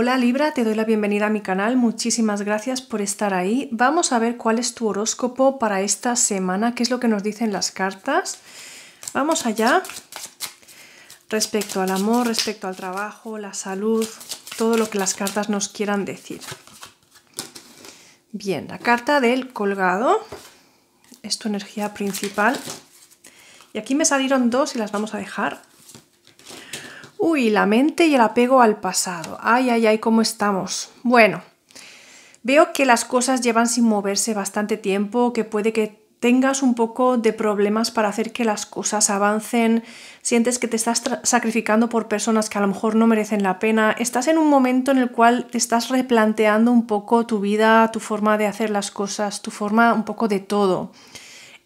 Hola Libra, te doy la bienvenida a mi canal, muchísimas gracias por estar ahí. Vamos a ver cuál es tu horóscopo para esta semana, qué es lo que nos dicen las cartas. Vamos allá. Respecto al amor, respecto al trabajo, la salud, todo lo que las cartas nos quieran decir. Bien, la carta del colgado es tu energía principal. Y aquí me salieron dos y las vamos a dejar Uy, la mente y el apego al pasado. Ay, ay, ay, ¿cómo estamos? Bueno, veo que las cosas llevan sin moverse bastante tiempo, que puede que tengas un poco de problemas para hacer que las cosas avancen, sientes que te estás sacrificando por personas que a lo mejor no merecen la pena, estás en un momento en el cual te estás replanteando un poco tu vida, tu forma de hacer las cosas, tu forma un poco de todo.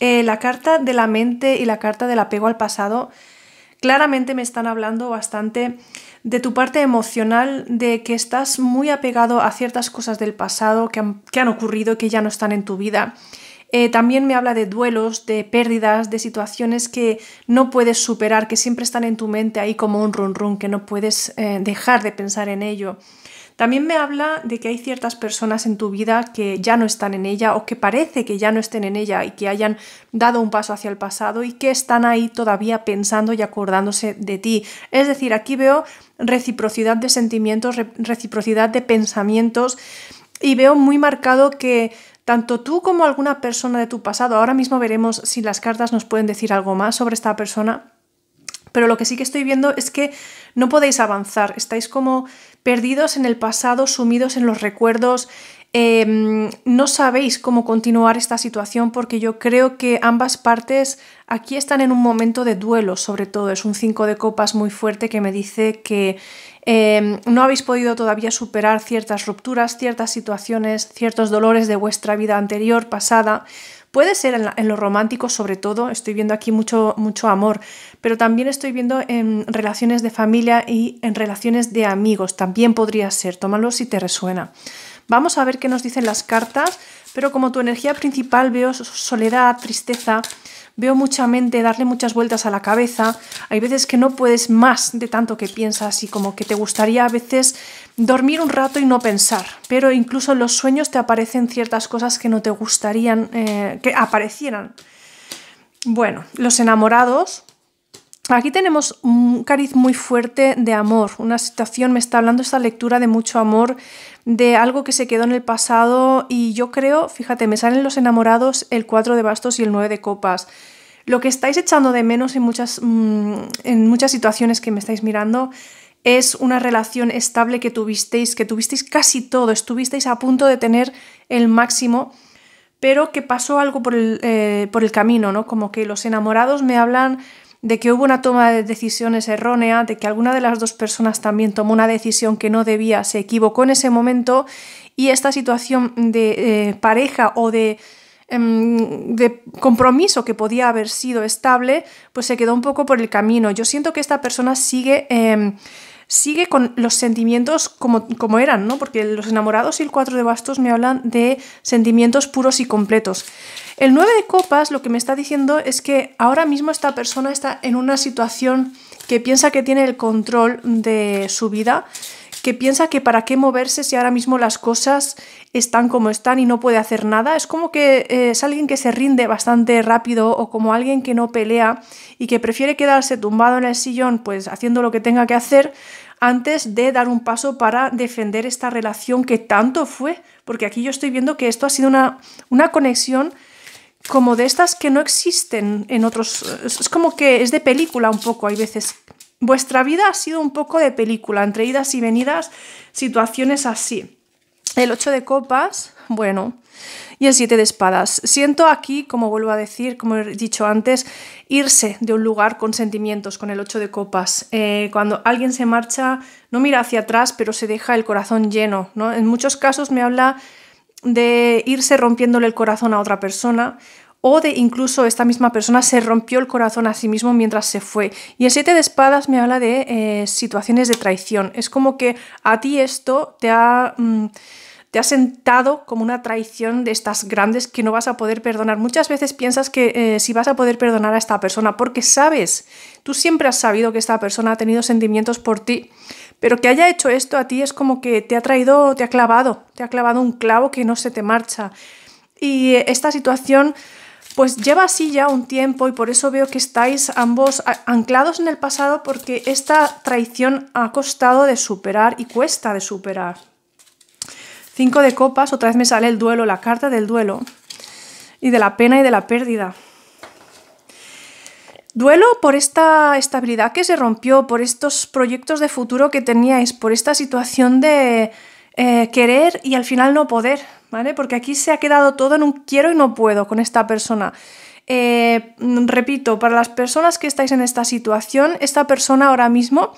Eh, la carta de la mente y la carta del apego al pasado claramente me están hablando bastante de tu parte emocional, de que estás muy apegado a ciertas cosas del pasado que han, ocurrido, que ya no están en tu vida. Eh, también me habla de duelos, de pérdidas, de situaciones que no puedes superar, que siempre están en tu mente ahí como un run run, que no puedes eh, dejar de pensar en ello. También me habla de que hay ciertas personas en tu vida que ya no están en ella o que parece que ya no estén en ella y que hayan dado un paso hacia el pasado y que están ahí todavía pensando y acordándose de ti. Es decir, aquí veo reciprocidad de sentimientos, reciprocidad de pensamientos y veo muy marcado que tanto tú como alguna persona de tu pasado, ahora mismo veremos si las cartas nos pueden decir algo más sobre esta persona, pero lo que sí que estoy viendo es que no podéis avanzar, estáis como perdidos en el pasado, sumidos en los recuerdos, em, no sabéis cómo continuar esta situación porque yo creo que ambas partes aquí están en un momento de duelo, sobre todo. Es un 5 de copas muy fuerte que me dice que em, no habéis podido todavía superar ciertas rupturas, ciertas situaciones, ciertos dolores de vuestra vida anterior, pasada. Puede ser en, lo romántico, sobre todo, estoy viendo aquí mucho, mucho amor, pero también estoy viendo en relaciones de familia y en relaciones de amigos, también podría ser, tómalo si te resuena. Vamos a ver qué nos dicen las cartas pero como tu energía principal veo soledad, tristeza, veo mucha mente, darle muchas vueltas a la cabeza. Hay veces que no puedes más de tanto que piensas y como que te gustaría a veces dormir un rato y no pensar. Pero incluso en los sueños te aparecen ciertas cosas que no te gustarían eh, que aparecieran. Bueno, los enamorados, Aquí tenemos un cariz muy fuerte de amor, una situación, me está hablando esta lectura de mucho amor, de algo que se quedó en el pasado y yo creo, fíjate, me salen los enamorados el 4 de bastos y el 9 de copas. Lo que estáis echando de menos en muchas, mm, en muchas situaciones que me estáis mirando es una relación estable que tuvisteis, que tuvisteis casi todo, estuvisteis a punto de tener el máximo pero que pasó algo por el, eh, por el camino, ¿no? Como que los enamorados me hablan de que hubo una toma de decisiones errónea, de que alguna de las dos personas también tomó una decisión que no debía, se equivocó en ese momento y esta situación de eh, pareja o em, de compromiso que podía haber sido estable, pues se quedó un poco por el camino. Yo siento que esta persona sigue em, sigue con los sentimientos como, como eran, ¿no? Porque los enamorados y el 4 de bastos me hablan de sentimientos puros y completos. El 9 de copas lo que me está diciendo es que ahora mismo esta persona está en una situación que piensa que tiene el control de su vida que piensa que para qué moverse si ahora mismo las cosas están como están y no puede hacer nada. Es como que eh, es alguien que se rinde bastante rápido o como alguien que no pelea y que prefiere quedarse tumbado en el sillón pues haciendo lo que tenga que hacer antes de dar un paso para defender esta relación que tanto fue. Porque aquí yo estoy viendo que esto ha sido una, una conexión como de estas que no existen en otros... Es como que es de película un poco, hay veces vuestra vida ha sido un poco de película, entre idas y venidas, situaciones así. El 8 de copas, bueno, y el 7 de espadas. Siento aquí, como vuelvo a decir, como he dicho antes, irse de un lugar con sentimientos, con el 8 de copas. Eh, cuando alguien se marcha, no mira hacia atrás, pero se deja el corazón lleno. En muchos casos me habla de irse rompiéndole el corazón a otra persona, o de incluso esta misma persona se rompió el corazón a sí mismo mientras se fue. Y el Siete de espadas me habla de eh, situaciones de traición. Es como que a ti esto te ha... Mm, te ha sentado como una traición de estas grandes que no vas a poder perdonar. Muchas veces piensas que eh, si vas a poder perdonar a esta persona, porque sabes, tú siempre has sabido que esta persona ha tenido sentimientos por ti, pero que haya hecho esto a ti es como que te ha traído, te ha clavado, te ha clavado un clavo que no se te marcha. Y esta situación pues lleva así ya un tiempo y por eso veo que estáis ambos anclados en el pasado porque esta traición ha costado de superar y cuesta de superar. Cinco de copas, otra vez me sale el duelo, la carta del duelo y de la pena y de la pérdida. Duelo por esta estabilidad que se rompió, por estos proyectos de futuro que teníais, por esta situación de eh, querer y al final no poder, porque aquí se ha quedado todo en un quiero y no puedo con esta persona. Eh, repito, para las personas que estáis en esta situación, esta persona ahora mismo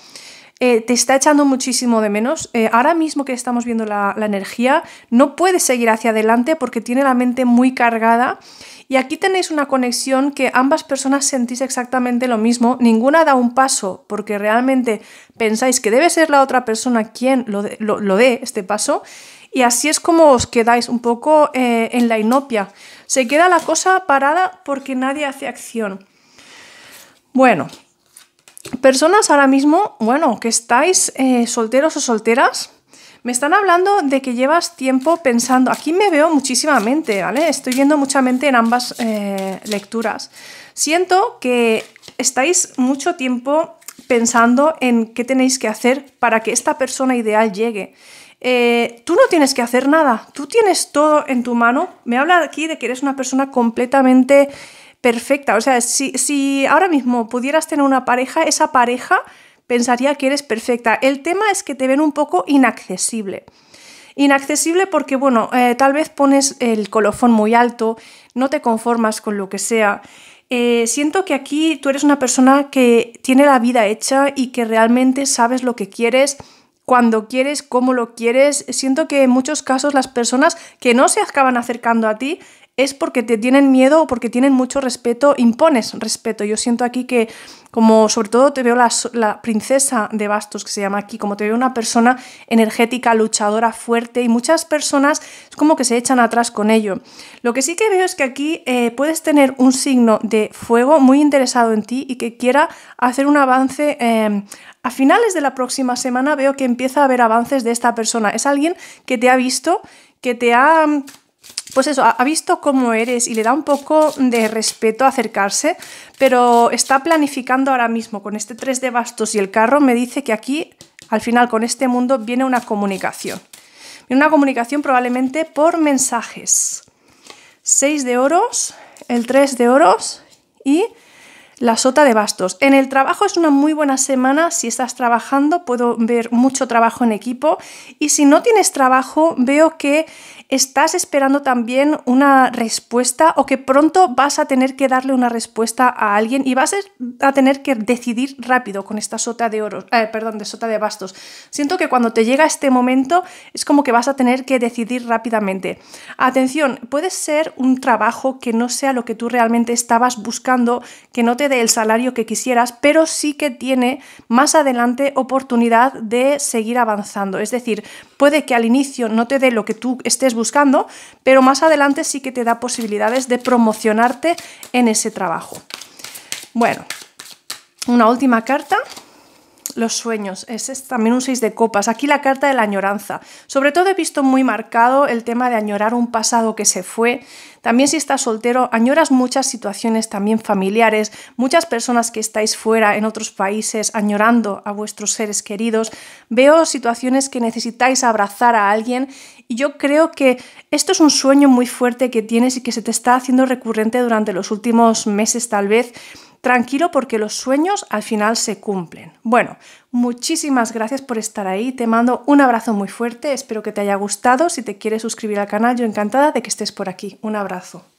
eh, te está echando muchísimo de menos. Eh, ahora mismo que estamos viendo la, energía, no puede seguir hacia adelante porque tiene la mente muy cargada. Y aquí tenéis una conexión que ambas personas sentís exactamente lo mismo. Ninguna da un paso porque realmente pensáis que debe ser la otra persona quien lo, lo dé este paso y así es como os quedáis un poco eh, en la inopia. Se queda la cosa parada porque nadie hace acción. Bueno, personas ahora mismo, bueno, que estáis eh, solteros o solteras, me están hablando de que llevas tiempo pensando. Aquí me veo muchísimamente, ¿vale? Estoy viendo mucha mente en ambas eh, lecturas. Siento que estáis mucho tiempo pensando en qué tenéis que hacer para que esta persona ideal llegue. Eh, tú no tienes que hacer nada, tú tienes todo en tu mano. Me habla aquí de que eres una persona completamente perfecta. O sea, si, ahora mismo pudieras tener una pareja, esa pareja pensaría que eres perfecta. El tema es que te ven un poco inaccesible. Inaccesible porque, bueno, eh, tal vez pones el colofón muy alto, no te conformas con lo que sea. Eh, siento que aquí tú eres una persona que tiene la vida hecha y que realmente sabes lo que quieres cuando quieres, cómo lo quieres. Siento que en muchos casos las personas que no se acaban acercando a ti es porque te tienen miedo o porque tienen mucho respeto, impones respeto. Yo siento aquí que, como sobre todo te veo la, princesa de bastos que se llama aquí, como te veo una persona energética, luchadora, fuerte y muchas personas es como que se echan atrás con ello. Lo que sí que veo es que aquí eh, puedes tener un signo de fuego muy interesado en ti y que quiera hacer un avance em, a finales de la próxima semana veo que empieza a haber avances de esta persona. Es alguien que te ha visto, que te ha pues eso, ha visto cómo eres y le da un poco de respeto acercarse, pero está planificando ahora mismo con este 3 de bastos y el carro, me dice que aquí, al final, con este mundo viene una comunicación. Viene una comunicación probablemente por mensajes. 6 de oros, el 3 de oros y la sota de bastos. En el trabajo es una muy buena semana. Si estás trabajando, puedo ver mucho trabajo en equipo. Y si no tienes trabajo, veo que estás esperando también una respuesta o que pronto vas a tener que darle una respuesta a alguien y vas a tener que decidir rápido con esta sota de oro eh, perdón, de sota de bastos. Siento que cuando te llega este momento es como que vas a tener que decidir rápidamente. Atención, puede ser un trabajo que no sea lo que tú realmente estabas buscando, que no te del salario que quisieras, pero sí que tiene más adelante oportunidad de seguir avanzando. Es decir, puede que al inicio no te dé lo que tú estés buscando, pero más adelante sí que te da posibilidades de promocionarte en ese trabajo. Bueno, una última carta los sueños. Ese es también un seis de copas. Aquí la carta de la añoranza. Sobre todo he visto muy marcado el tema de añorar un pasado que se fue. También si estás soltero, añoras muchas situaciones también familiares, muchas personas que estáis fuera en otros países añorando a vuestros seres queridos. Veo situaciones que necesitáis abrazar a alguien y yo creo que esto es un sueño muy fuerte que tienes y que se te está haciendo recurrente durante los últimos meses tal vez Tranquilo porque los sueños al final se cumplen. Bueno, muchísimas gracias por estar ahí. Te mando un abrazo muy fuerte. Espero que te haya gustado. Si te quieres suscribir al canal, yo encantada de que estés por aquí. Un abrazo.